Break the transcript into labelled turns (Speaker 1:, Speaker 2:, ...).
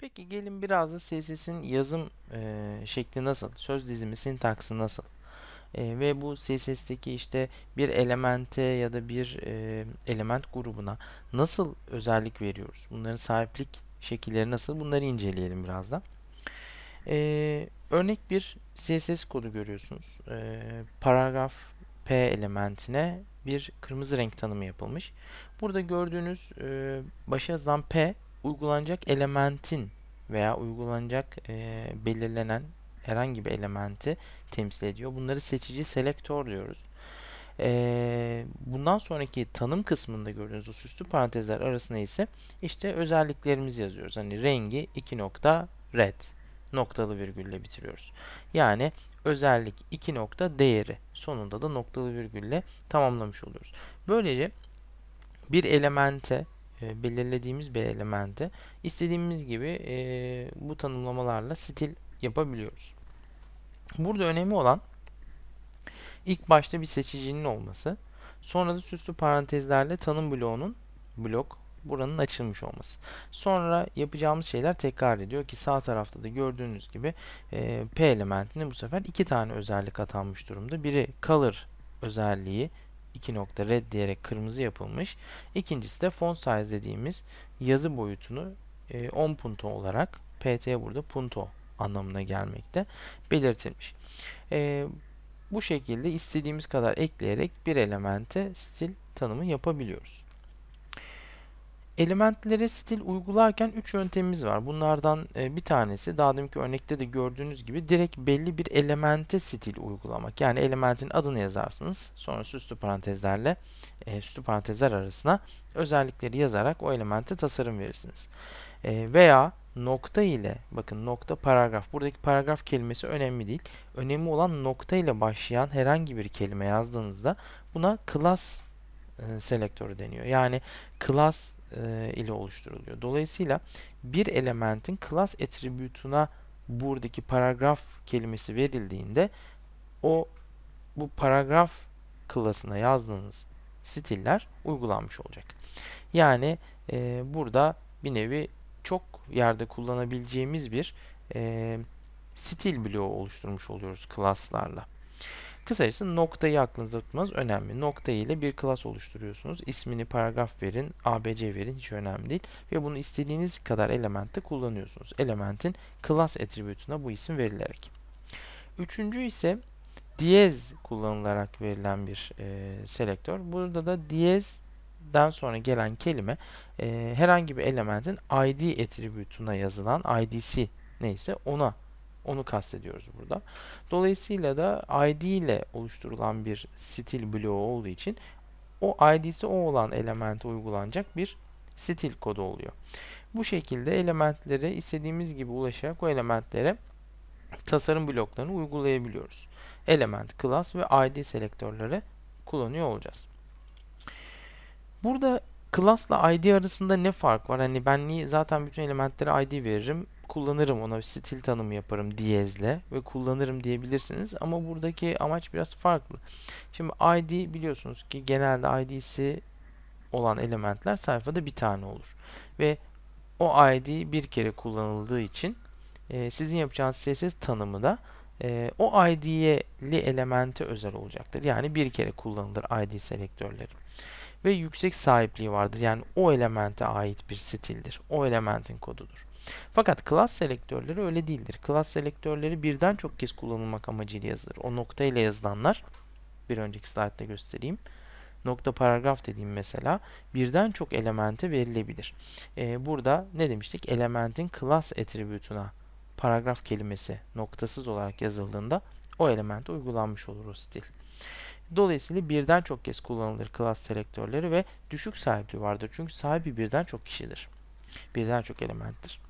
Speaker 1: Peki gelin biraz da CSS'in yazım e, şekli nasıl? Söz dizimi sintaksı nasıl? E, ve bu CSS'teki işte bir elemente ya da bir e, element grubuna nasıl özellik veriyoruz? Bunların sahiplik şekilleri nasıl? Bunları inceleyelim biraz E, örnek bir CSS kodu görüyorsunuz. E, paragraf P elementine bir kırmızı renk tanımı yapılmış. Burada gördüğünüz e, başa yazılan P uygulanacak elementin veya uygulanacak e, belirlenen herhangi bir elementi temsil ediyor. Bunları seçici selektör diyoruz. E, bundan sonraki tanım kısmında gördüğünüz o süslü parantezler arasında ise işte özelliklerimizi yazıyoruz. Hani rengi 2 nokta red noktalı virgülle bitiriyoruz. Yani özellik 2 nokta değeri sonunda da noktalı virgülle tamamlamış oluyoruz. Böylece bir elemente e, belirlediğimiz bir elementi istediğimiz gibi e, bu tanımlamalarla stil yapabiliyoruz. Burada önemli olan ilk başta bir seçicinin olması. Sonra da süslü parantezlerle tanım bloğunun blok buranın açılmış olması. Sonra yapacağımız şeyler tekrar ediyor ki sağ tarafta da gördüğünüz gibi e, P elementine bu sefer iki tane özellik atanmış durumda. Biri color özelliği 2 nokta red diyerek kırmızı yapılmış. İkincisi de font size dediğimiz yazı boyutunu 10 e, punto olarak pt burada punto anlamına gelmekte belirtilmiş. E, bu şekilde istediğimiz kadar ekleyerek bir elemente stil tanımı yapabiliyoruz. Elementlere stil uygularken 3 yöntemimiz var. Bunlardan e, bir tanesi daha deminki örnekte de gördüğünüz gibi direkt belli bir elemente stil uygulamak. Yani elementin adını yazarsınız. Sonra süslü parantezlerle e, süslü parantezler arasına özellikleri yazarak o elemente tasarım verirsiniz. E, veya nokta ile bakın nokta paragraf buradaki paragraf kelimesi önemli değil. Önemli olan nokta ile başlayan herhangi bir kelime yazdığınızda buna class selektörü deniyor. Yani class e, ile oluşturuluyor. Dolayısıyla bir elementin class attribute'una buradaki paragraf kelimesi verildiğinde o bu paragraf klasına yazdığınız stiller uygulanmış olacak. Yani e, burada bir nevi çok yerde kullanabileceğimiz bir e, stil bloğu oluşturmuş oluyoruz klaslarla. Kısacası noktayı aklınızda tutmanız önemli. Nokta ile bir klas oluşturuyorsunuz. İsmini paragraf verin, ABC verin hiç önemli değil. Ve bunu istediğiniz kadar elementte kullanıyorsunuz. Elementin klas attribütüne bu isim verilerek. Üçüncü ise diyez kullanılarak verilen bir e, selektör. Burada da diyez sonra gelen kelime e, herhangi bir elementin id attribütüne yazılan id'si neyse ona onu kastediyoruz burada. Dolayısıyla da ID ile oluşturulan bir stil bloğu olduğu için o ID'si o olan elemente uygulanacak bir stil kodu oluyor. Bu şekilde elementlere istediğimiz gibi ulaşarak o elementlere tasarım bloklarını uygulayabiliyoruz. Element, class ve ID selektörleri kullanıyor olacağız. Burada class'la ID arasında ne fark var? Hani ben zaten bütün elementlere ID veririm kullanırım ona bir stil tanımı yaparım diyezle ve kullanırım diyebilirsiniz ama buradaki amaç biraz farklı. Şimdi id biliyorsunuz ki genelde id'si olan elementler sayfada bir tane olur ve o id bir kere kullanıldığı için e, sizin yapacağınız CSS tanımı da e, o id'li elemente özel olacaktır. Yani bir kere kullanılır id selektörleri ve yüksek sahipliği vardır. Yani o elemente ait bir stildir. O elementin kodudur. Fakat class selektörleri öyle değildir. Class selektörleri birden çok kez kullanılmak amacıyla yazılır. O nokta ile yazılanlar bir önceki slaytta göstereyim. Nokta paragraf dediğim mesela birden çok elemente verilebilir. Ee, burada ne demiştik? Elementin class attributuna paragraf kelimesi noktasız olarak yazıldığında o elemente uygulanmış olur o stil. Dolayısıyla birden çok kez kullanılır class selektörleri ve düşük sahipliği vardır. Çünkü sahibi birden çok kişidir. Birden çok elementtir.